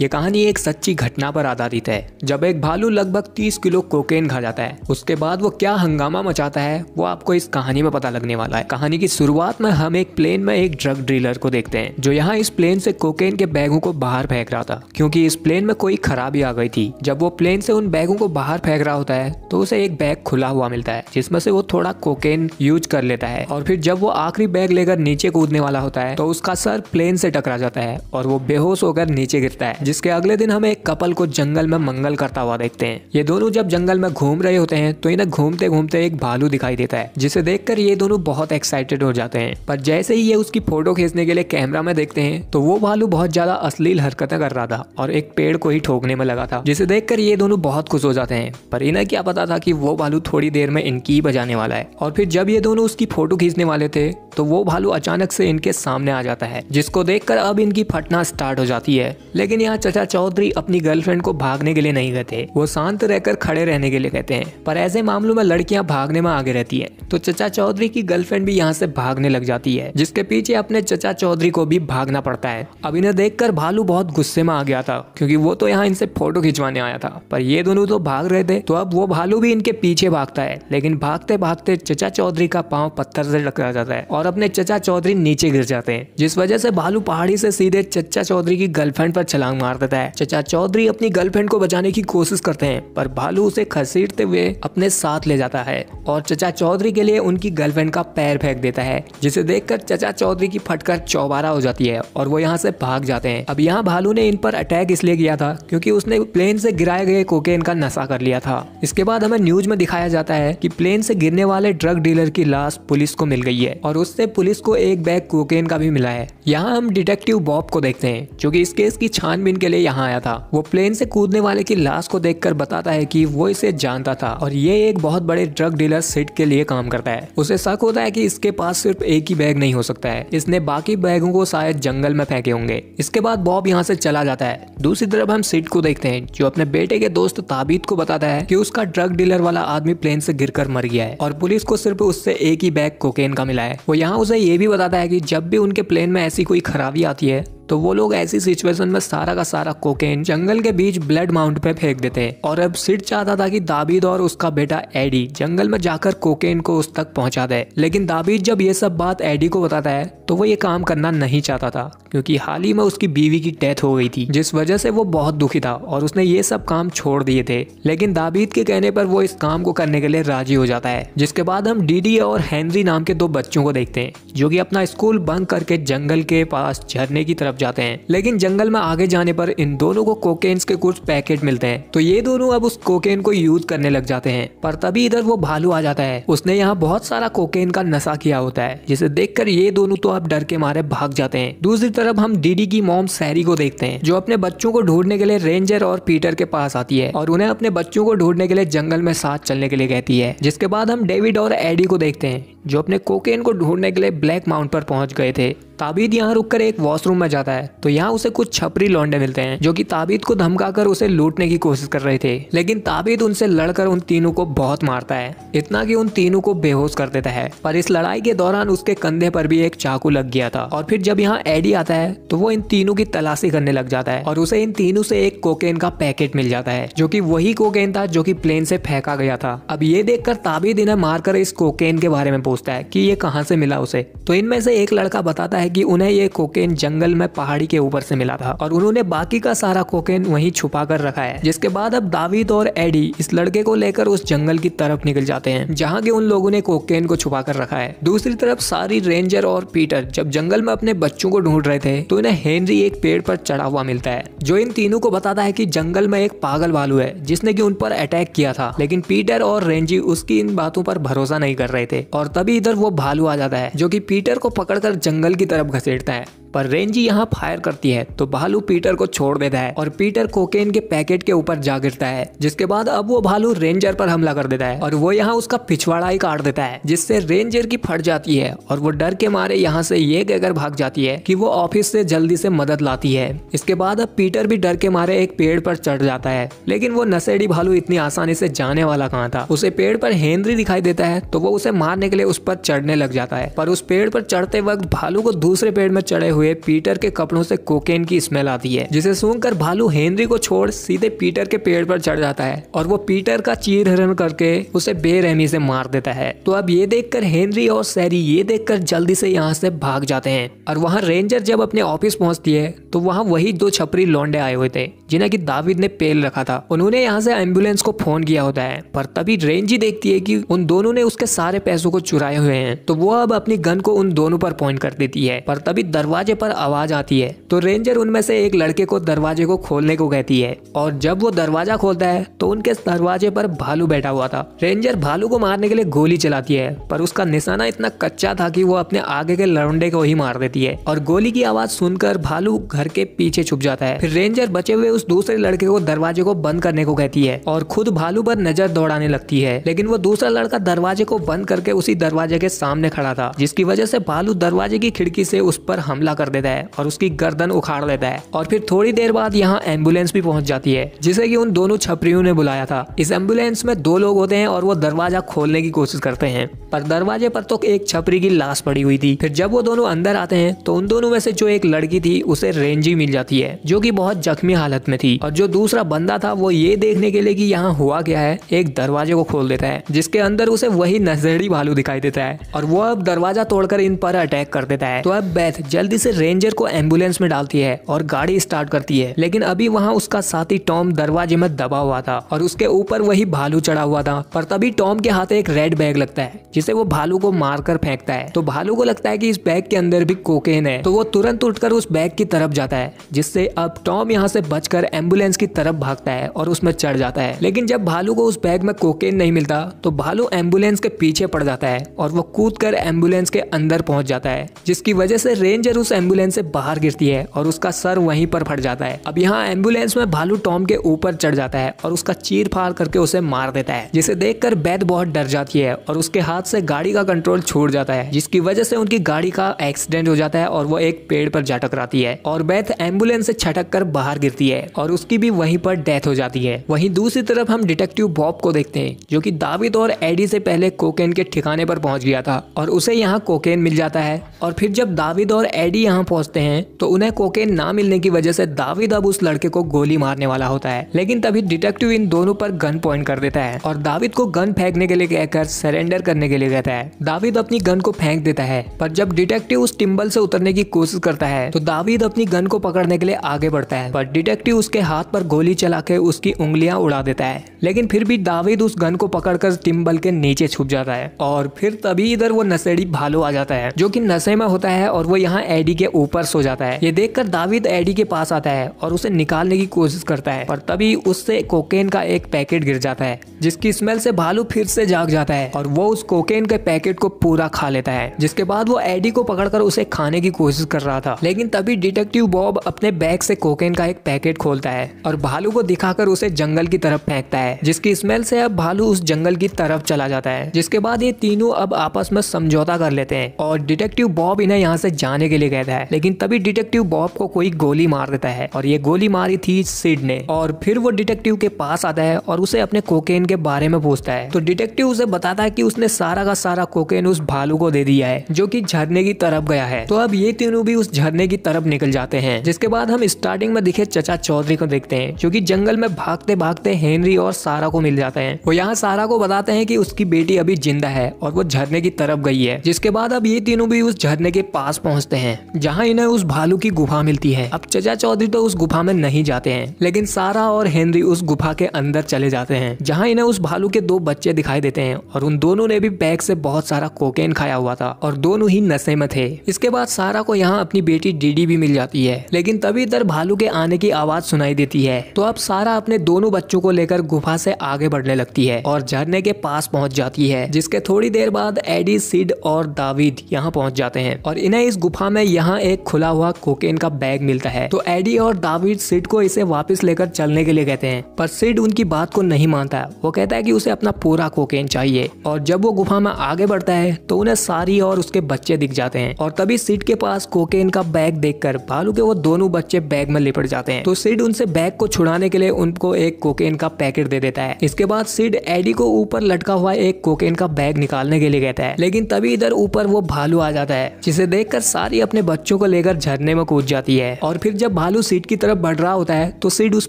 ये कहानी एक सच्ची घटना पर आधारित है जब एक भालू लगभग 30 किलो कोकेन खा जाता है उसके बाद वो क्या हंगामा मचाता है वो आपको इस कहानी में पता लगने वाला है कहानी की शुरुआत में हम एक प्लेन में एक ड्रग डीलर को देखते हैं जो यहाँ इस प्लेन से कोकेन के बैगों को बाहर फेंक रहा था क्योंकि इस प्लेन में कोई खराबी आ गई थी जब वो प्लेन से उन बैगों को बाहर फेंक रहा होता है तो उसे एक बैग खुला हुआ मिलता है जिसमें से वो थोड़ा कोकेन यूज कर लेता है और फिर जब वो आखिरी बैग लेकर नीचे कूदने वाला होता है तो उसका सर प्लेन से टकरा जाता है और वो बेहोश होकर नीचे गिरता है जिसके अगले दिन हमें एक कपल को जंगल में मंगल करता हुआ देखते हैं ये दोनों जब जंगल में घूम रहे होते हैं तो इन्हें घूमते घूमते एक भालू दिखाई देता है जिसे देखकर ये दोनों बहुत एक्साइटेड हो जाते हैं पर जैसे ही ये उसकी फोटो खींचने के लिए कैमरा में देखते हैं तो वो भालू बहुत ज्यादा अश्लील हरकतें कर रहा था और एक पेड़ को ही ठोकने में लगा था जिसे देखकर ये दोनों बहुत खुश हो जाते हैं पर इन्हें क्या पता था कि वो भालू थोड़ी देर में इनकी ही बजाने वाला है और फिर जब ये दोनों उसकी फोटो खींचने वाले थे तो वो भालू अचानक से इनके सामने आ जाता है जिसको देखकर अब इनकी फटना स्टार्ट हो जाती है लेकिन यहाँ यहाँ चचा चौधरी अपनी गर्लफ्रेंड को भागने के लिए नहीं गए वो शांत रहकर खड़े रहने के लिए कहते हैं पर ऐसे मामलों में लड़कियां भागने में आगे रहती है तो चचा चौधरी की गर्लफ्रेंड भी यहाँ से भागने लग जाती है जिसके पीछे अपने चचा चौधरी को भी भागना पड़ता है अब इन्हें देख भालू बहुत गुस्से में आ गया था क्यूँकी वो तो यहाँ इनसे फोटो खिंचवाने आया था पर ये दोनों तो भाग रहे थे तो अब वो भालू भी इनके पीछे भागता है लेकिन भागते भागते चचा चौधरी का पाँव पत्थर से टकरा जाता है और अपने चचा चौधरी नीचे गिर जाते हैं जिस वजह से भालू पहाड़ी से सीधे चचा चौधरी की गर्लफ्रेंड पर छलांग मार देता है चचा चौधरी अपनी गर्लफ्रेंड को बचाने की कोशिश करते हैं पर भालू उसे खसीटते हुए अपने साथ ले जाता है और चचा चौधरी के लिए उनकी गर्लफ्रेंड का पैर फेंक देता है जिसे देखकर चचा चौधरी की फटकर चौबारा हो जाती है और वो यहाँ से भाग जाते हैं अब यहाँ भालू ने इन पर अटैक इसलिए किया था क्योंकि उसने प्लेन से गिराए गए कोकेन का नशा कर लिया था इसके बाद हमें न्यूज में दिखाया जाता है कि प्लेन से गिरने वाले ड्रग डीलर की लाश पुलिस को मिल गई है और उससे पुलिस को एक बैग कोकेन का भी मिला है यहाँ हम डिटेक्टिव बॉब को देखते हैं जो की इस केस की छानबीन दिन के लिए यहाँ आया था वो प्लेन से कूदने वाले की लाश को देखकर बताता है कि वो इसे जानता था और ये एक बहुत बड़े ड्रग डीलर सेट के लिए काम करता है उसे शक होता है कि इसके पास सिर्फ एक ही बैग नहीं हो सकता है इसने बाकी बैगों को शायद जंगल में फेंके होंगे इसके बाद बॉब यहाँ से चला जाता है दूसरी तरफ हम सिट को देखते हैं जो अपने बेटे के दोस्त ताबीत को बताता है की उसका ड्रग डीलर वाला आदमी प्लेन से गिर मर गया है और पुलिस को सिर्फ उससे एक ही बैग कोकेन का मिला है वो यहाँ उसे ये भी बताता है की जब भी उनके प्लेन में ऐसी कोई खराबी आती है तो वो लोग ऐसी सिचुएशन में सारा का सारा कोकेन जंगल के बीच ब्लड माउंट पे फेंक देते हैं और अब सिड चाहता था कि दाबिद और उसका बेटा एडी जंगल में जाकर कोकेन को उस तक पहुंचा दे लेकिन दाबिद जब ये सब बात एडी को बताता है तो वो ये काम करना नहीं चाहता था क्योंकि हाल ही में उसकी बीवी की डेथ हो गई थी जिस वजह से वो बहुत दुखी था और उसने ये सब काम छोड़ दिए थे लेकिन दाबीद के कहने पर वो इस काम को करने के लिए राजी हो जाता है जिसके बाद हम डीडी और हेनरी नाम के दो बच्चों को देखते हैं जो कि अपना स्कूल बंद करके जंगल के पास झरने की तरफ तरफ जाते हैं लेकिन जंगल में आगे जाने पर इन दोनों को कोकेन्स के कुछ पैकेट मिलते हैं तो ये दोनों अब उस कोकेन को यूज करने लग जाते हैं पर तभी इधर वो भालू आ जाता है उसने यहाँ बहुत सारा कोकेन का नशा किया होता है जिसे देख ये दोनों तो अब डर के मारे भाग जाते हैं दूसरी तरफ हम डीडी की मोम सैरी को देखते हैं जो अपने बच्चों को ढूंढने के लिए रेंजर और पीटर के पास आती है और उन्हें अपने बच्चों को ढूंढने के लिए जंगल में साथ चलने के लिए कहती है जिसके बाद हम डेविड और एडी को देखते हैं जो अपने कोकेन को ढूंढने के लिए ब्लैक माउंट पर पहुंच गए थे ताबीद यहाँ रुककर एक वॉशरूम में जाता है तो यहाँ उसे कुछ छपरी लौंडे मिलते हैं जो कि ताबीद को धमकाकर उसे लूटने की कोशिश कर रहे थे लेकिन ताबीद उनसे लड़कर उन तीनों को बहुत मारता है इतना कि उन तीनों को बेहोश कर देता है पर इस लड़ाई के दौरान उसके कंधे पर भी एक चाकू लग गया था और फिर जब यहाँ एडी आता है तो वो इन तीनों की तलाशी करने लग जाता है और उसे इन तीनों से एक कोकेन का पैकेट मिल जाता है जो की वही कोकेन था जो की प्लेन से फेंका गया था अब ये देखकर ताबीद इन्हें मारकर इस कोकेन के बारे में पूछता है की ये कहाँ से मिला उसे तो इनमें से एक लड़का बताता है है कि उन्हें ये कोकेन जंगल में पहाड़ी के ऊपर से मिला था और उन्होंने बाकी का सारा कोकेन वहीं छुपा कर रखा है जिसके बाद अब दाविद और एडी इस लड़के को लेकर उस जंगल की तरफ निकल जाते हैं जहाँ के उन लोगों ने कोकेन को छुपा कर रखा है दूसरी तरफ सारी रेंजर और पीटर जब जंगल में अपने बच्चों को ढूंढ रहे थे तो इन्हें हेनरी एक पेड़ पर चढ़ा हुआ मिलता है जो इन तीनों को बताता है की जंगल में एक पागल भालू है जिसने की उन पर अटैक किया था लेकिन पीटर और रेंजी उसकी इन बातों पर भरोसा नहीं कर रहे थे और तभी इधर वो भालू आ जाता है जो की पीटर को पकड़कर जंगल की तरफ तरफ घसीटता है पर रेंजी यहाँ फायर करती है तो भालू पीटर को छोड़ देता है और पीटर कोकेन के पैकेट के ऊपर जा गिरता है जिसके बाद अब वो भालू रेंजर पर हमला कर देता है और वो यहाँ उसका पिछवाड़ा ही काट देता है जिससे रेंजर की फट जाती है और वो डर के मारे यहाँ से ये कहकर भाग जाती है की वो ऑफिस से जल्दी से मदद लाती है इसके बाद अब पीटर भी डर के मारे एक पेड़ पर चढ़ जाता है लेकिन वो नशेड़ी भालू इतनी आसानी से जाने वाला कहाँ था उसे पेड़ पर हेनरी दिखाई देता है तो वो उसे मारने के लिए उस पर चढ़ने लग जाता है पर उस पेड़ पर चढ़ते वक्त भालू को दूसरे पेड़ में चढ़े हुए पीटर के कपड़ों से कोकेन की स्मेल आती है जिसे सुनकर भालू हेनरी को छोड़ सीधे पीटर के पेड़ पर चढ़ जाता है और वो पीटर का चीर हरण करके उसे बेरहमी से मार देता है तो अब ये देखकर हेनरी और सैरी ये देखकर जल्दी से यहाँ से भाग जाते हैं और वहाँ रेंजर जब अपने ऑफिस पहुंचती है तो वहाँ वही दो छपरी लौंडे आए हुए थे जिन्हें की दाविद ने पेल रखा था उन्होंने यहाँ से एम्बुलेंस को फोन किया होता है पर तभी रेंजी देखती है की उन दोनों ने उसके सारे पैसों को चुराए हुए हैं तो वो अब अपनी गन को उन दोनों पर पॉइंट कर देती है पर तभी दरवाजे दरवाजे पर आवाज आती है तो रेंजर उनमें से एक लड़के को दरवाजे को खोलने को कहती है और जब वो दरवाजा खोलता है तो उनके दरवाजे पर भालू बैठा हुआ था रेंजर भालू को मारने के लिए गोली चलाती है पर उसका निशाना इतना कच्चा था कि वो अपने आगे के लड़ंडे को ही मार देती है और गोली की आवाज सुनकर भालू घर के पीछे छुप जाता है फिर रेंजर बचे हुए उस दूसरे लड़के को दरवाजे को बंद करने को कहती है और खुद भालू पर नजर दौड़ाने लगती है लेकिन वो दूसरा लड़का दरवाजे को बंद करके उसी दरवाजे के सामने खड़ा था जिसकी वजह से भालू दरवाजे की खिड़की से उस पर हमला कर देता है और उसकी गर्दन उखाड़ लेता है और फिर थोड़ी देर बाद यहाँ एम्बुलेंस भी पहुंच जाती है जिसे कि उन दोनों छपरियों ने बुलाया था इस एम्बुलेंस में दो लोग होते हैं और वो दरवाजा खोलने की कोशिश करते हैं पर दरवाजे पर तो एक छपरी की लाश पड़ी हुई थी फिर जब वो दोनों अंदर आते हैं तो उन दोनों में से जो एक लड़की थी उसे रेंजी मिल जाती है जो की बहुत जख्मी हालत में थी और जो दूसरा बंदा था वो ये देखने के लिए की यहाँ हुआ क्या है एक दरवाजे को खोल देता है जिसके अंदर उसे वही नजरेड़ी भालू दिखाई देता है और वो अब दरवाजा तोड़कर इन पर अटैक कर देता है तो अब बैथ जल्दी से रेंजर को एम्बुलेंस में डालती है और गाड़ी स्टार्ट करती है लेकिन अभी वहाँ उसका साथी टॉम दरवाजे में दबा हुआ था और उसके ऊपर वही भालू चढ़ा हुआ था पर तभी टॉम के हाथ एक रेड बैग लगता है जिसे वो भालू को मारकर फेंकता है तो भालू को लगता है कि इस बैग के अंदर भी कोकेन है तो वो तुरंत उठकर उस बैग की तरफ जाता है जिससे अब टॉम यहाँ से बचकर एम्बुलेंस की तरफ भागता है और उसमें चढ़ जाता है लेकिन जब भालू को उस बैग में कोकेन नहीं मिलता तो भालू एम्बुलेंस के पीछे पड़ जाता है और वो कूद कर एम्बुलेंस के अंदर पहुंच जाता है जिसकी वजह से रेंजर उस एम्बुलेंस से बाहर गिरती है और उसका सर वहीं पर फट जाता है अब यहाँ एम्बुलेंस में भालू टॉम के ऊपर चढ़ जाता है और उसका चीर फाड़ करके उसे मार देता है जिसे देखकर बैद बहुत डर जाती है और उसके हाथ से गाड़ी का कंट्रोल छोड़ जाता है जिसकी वजह से उनकी गाड़ी का एक्सीडेंट हो जाता है और वो एक पेड़ पर जा टकराती है और बैथ एम्बुलेंस से छटक कर बाहर गिरती है और उसकी भी वहीं पर डेथ हो जाती है वहीं दूसरी तरफ हम डिटेक्टिव बॉब को देखते हैं जो कि दावित और एडी से पहले कोकेन के ठिकाने पर पहुंच गया था और उसे यहाँ कोकेन मिल जाता है और फिर जब दाविद और एडी यहाँ पहुँचते हैं तो उन्हें कोकेन ना मिलने की वजह से दाविद अब उस लड़के को गोली मारने वाला होता है लेकिन तभी डिटेक्टिव इन दोनों पर गन पॉइंट कर देता है और दाविद को गन फेंकने के लिए कहकर सरेंडर करने के लिए कहता है दाविद अपनी गन को फेंक देता है पर जब डिटेक्टिव उस टिम्बल से उतरने की कोशिश करता है तो दाविद अपनी गन को पकड़ने के लिए आगे बढ़ता है पर डिटेक्टिव उसके हाथ पर गोली चला के उसकी उंगलियां उड़ा देता है लेकिन फिर भी दाविद उस गन को पकड़कर टिम्बल के नीचे छुप जाता है और फिर तभी इधर वो नशेड़ी भालू आ जाता है जो कि नशे में होता है और वो यहाँ एडी के ऊपर सो जाता है ये देखकर दाविद एडी के पास आता है और उसे निकालने की कोशिश करता है पर तभी उससे कोकेन का एक पैकेट गिर जाता है जिसकी स्मेल से भालू फिर से जाग जाता है और वो उस कोकेन के पैकेट को पूरा खा लेता है जिसके बाद वो एडी को पकड़कर उसे खाने की कोशिश कर रहा था लेकिन तभी डिटेक्टिव बॉब अपने बैग से कोकेन का एक पैकेट खोलता है और भालू को दिखाकर उसे जंगल की तरफ फेंकता है जिसकी स्मेल से अब भालू उस जंगल की तरफ चला जाता है जिसके बाद ये तीनों अब आपस में समझौता कर लेते हैं और डिटेक्टिव बॉब इन्हें यहाँ से जाने के लिए कहता रहता है लेकिन तभी डिटेक्टिव बॉब को कोई गोली मार देता है और ये गोली मारी थी सिड ने और फिर वो डिटेक्टिव के पास आता है और उसे अपने कोकेन के बारे में पूछता है तो डिटेक्टिव उसे बताता है की उसने सारा का सारा कोकेन उस भालू को दे दिया है जो की झरने की तरफ गया है तो अब ये तीनों भी उस झरने की तरफ निकल जाते हैं जिसके बाद हम स्टार्टिंग में दिखे चचा चौधरी को देखते हैं जो की जंगल में भागते भागते हेनरी और सारा को मिल जाते हैं वो यहाँ सारा को बताते हैं की उसकी बेटी अभी जिंदा है और वो झरने की तरफ गई है जिसके बाद अब ये तीनों भी उस झरने के पास पहुँचते हैं जहाँ इन्हें उस भालू की गुफा मिलती है अब चचा चौधरी तो उस गुफा में नहीं जाते हैं लेकिन सारा और हेनरी उस गुफा के अंदर चले जाते हैं जहाँ इन्हें उस भालू के दो बच्चे दिखाई देते हैं और उन दोनों ने भी बैग से बहुत सारा कोकेन खाया हुआ था और दोनों ही नशे में थे इसके बाद सारा को यहाँ अपनी बेटी डीडी भी मिल जाती है लेकिन तभी इधर भालू के आने की आवाज सुनाई देती है तो अब सारा अपने दोनों बच्चों को लेकर गुफा से आगे बढ़ने लगती है और झरने के पास पहुंच जाती है जिसके थोड़ी देर बाद एडी सिड और दाविद यहाँ पहुंच जाते हैं और इन्हें इस गुफा में यहाँ एक खुला हुआ कोकेन का बैग मिलता है तो एडी और दाविड सिड को इसे वापस लेकर चलने के लिए कहते हैं पर सिड उनकी बात को नहीं मानता वो कहता है कि उसे अपना पूरा कोकेन चाहिए और जब वो गुफा में आगे बढ़ता है तो उन्हें सारी और उसके बच्चे दिख जाते हैं और तभी सिड के पास कोकेन का बैग देख भालू के वो दोनों बच्चे बैग में लिपट जाते हैं तो सिड उनसे बैग को छुड़ाने के लिए उनको एक कोकेन का पैकेट दे देता है इसके बाद सिड एडी को ऊपर लटका हुआ एक कोकेन का बैग निकालने के लिए कहता है लेकिन तभी इधर ऊपर वो भालू आ जाता है जिसे देखकर सारी अपने बच्चों को लेकर झरने में कूद जाती है और फिर जब भालू सीट की तरफ बढ़ रहा होता है तो सीट उस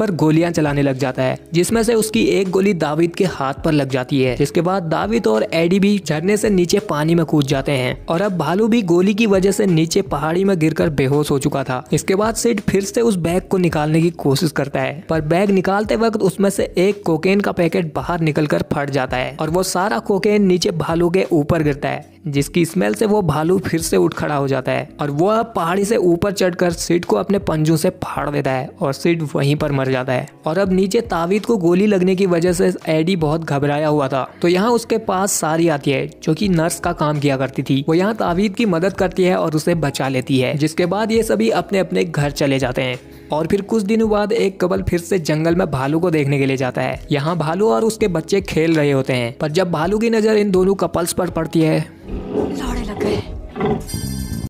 पर गोलियां चलाने लग जाता है जिसमें से उसकी एक गोली दाविद के हाथ पर लग जाती है जिसके बाद दाविद और एडी भी झरने से नीचे पानी में कूद जाते हैं और अब भालू भी गोली की वजह से नीचे पहाड़ी में गिर बेहोश हो चुका था इसके बाद सीट फिर से उस बैग को निकालने की कोशिश करता है पर बैग निकालते वक्त उसमें से एक कोकेन का पैकेट बाहर निकलकर फट जाता है और वो सारा कोकेन नीचे भालू के ऊपर गिरता है जिसकी स्मेल से वो भालू फिर से उठ खड़ा हो जाता है और वह पहाड़ी से ऊपर चढ़कर सिट को अपने पंजों से फाड़ देता है और सिड वहीं पर मर जाता है और अब नीचे तावीद को गोली लगने की वजह से एडी बहुत घबराया हुआ था तो यहाँ उसके पास सारी आती है जो की नर्स का काम किया करती थी वो यहाँ तावीद की मदद करती है और उसे बचा लेती है जिसके बाद ये सभी अपने अपने घर चले जाते हैं और फिर कुछ दिनों बाद एक कबल फिर से जंगल में भालू को देखने के लिए जाता है यहाँ भालू और उसके बच्चे खेल रहे होते हैं पर जब भालू की नजर इन दोनों कपल्स पर पड़ती है लौड़े लग गए